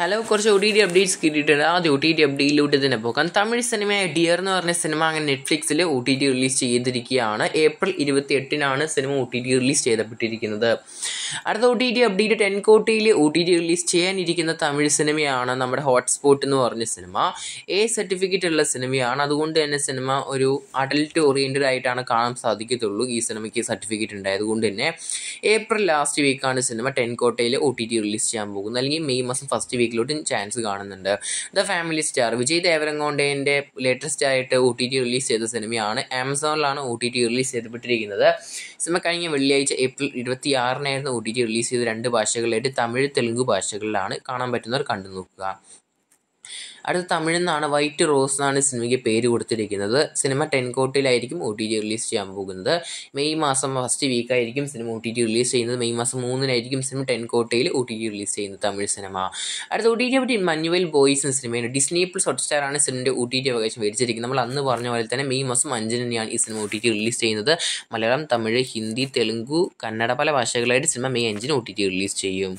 hello കുറച്ച് O T T updates കിട്ടിയിട്ടുണ്ട് ആദ്യം ഒ ടി ടി അപ്ഡേറ്റിലോട്ട് തന്നെ പോകാം തമിഴ് സിനിമയായ ഡിയർ എന്ന് പറഞ്ഞ സിനിമ അങ്ങനെ നെറ്റ്ഫ്ലിക്സിൽ ഒ ടി ടി റിലീസ് ചെയ്തിരിക്കുകയാണ് ഏപ്രിൽ ഇരുപത്തി എട്ടിനാണ് cinema O T T release ചെയ്തപ്പെട്ടിരിക്കുന്നത് അടുത്ത ഒ ടി ടി അപ്ഡേറ്റ് ടെൻകോട്ടിയിൽ ഒ ടി ടി റിലീസ് ചെയ്യാനിരിക്കുന്ന തമിഴ് സിനിമയാണ് നമ്മുടെ ഹോട്ട്സ്പോട്ട് എന്ന് പറഞ്ഞ സിനിമ എ സർട്ടിഫിക്കറ്റ് ഉള്ള സിനിമയാണ് അതുകൊണ്ട് തന്നെ സിനിമ ഒരു അഡൽട്ട് ഓറിയൻറ്റഡ് ആയിട്ടാണ് കാണാൻ സാധിക്കത്തുള്ളൂ ഈ സിനിമയ്ക്ക് സർട്ടിഫിക്കറ്റ് ഉണ്ടായത് കൊണ്ട് തന്നെ ഏപ്രിൽ ലാസ്റ്റ് വീക്കാണ് സിനിമ ടെൻകോട്ടയിൽ ഒ ടി ടി റിലീസ് ചെയ്യാൻ പോകുന്നത് അല്ലെങ്കിൽ മെയ് മാസം ഫസ്റ്റ് വീക്ക് ഗ്ലുട്ടിൻ ചാൻസ് കാണുന്നുണ്ട് ദ ഫാമിലി സ്റ്റാർ വിജയ് ദേവരങ്കോണ്ടേൻ്റെ ലേറ്റസ്റ്റ് ആയിട്ട് ഒ ടി ടി റിലീസ് ചെയ്ത സിനിമയാണ് ആമസോണിലാണ് ഒ ടി ടി റിലീസ് ചെയ്തപ്പെട്ടിരിക്കുന്നത് സിനിമ കഴിഞ്ഞ വെള്ളിയാഴ്ച ഏപ്രിൽ ഇരുപത്തി ആറിനായിരുന്നു ഒ ടി ടി റിലീസ് ചെയ്ത രണ്ട് ഭാഷകളിലായിട്ട് തമിഴ് തെലുങ്ക് ഭാഷകളിലാണ് കാണാൻ പറ്റുന്നവർ കണ്ടു നോക്കുക അടുത്ത തമിഴിൽ നിന്നാണ് വൈറ്റ് റോസ് എന്നാണ് സിനിമയ്ക്ക് പേര് കൊടുത്തിരിക്കുന്നത് സിനിമ കോട്ടിലായിരിക്കും ഒ ടി ടി റിലീസ് ചെയ്യാൻ പോകുന്നത് മെയ് മാസം ഫസ്റ്റ് വീക്കായിരിക്കും cinema O T T release ചെയ്യുന്നത് മെയ് മാസം മൂന്നിനായിരിക്കും സിനിമ കോട്ടയിൽ ഒ ടി ടി റിലീസ് ചെയ്യുന്നത് തമിഴ് സിനിമ അടുത്ത ഒ ടി ടി പറ്റി മഞ്ഞുവൽ ബോയ്സ് എന്ന സിനിമയാണ് ഡിസ്നി പ്ലസ് ഹോട്ട് ആണ് സിനിമയുടെ ഒ ടി ടി അവകാശം മേടിച്ചിരിക്കുന്നത് നമ്മൾ അന്ന് പറഞ്ഞ പോലെ തന്നെ മെയ് മാസം അഞ്ചിന് തന്നെയാണ് ഈ cinema O T T release ചെയ്യുന്നത് മലയാളം തമിഴ് ഹിന്ദി തെലുങ്ക് കന്നഡ പല ഭാഷകളായിട്ട് സിനിമ മെയ് അഞ്ചിന് ഒ ടി ടി റിലീസ് ചെയ്യും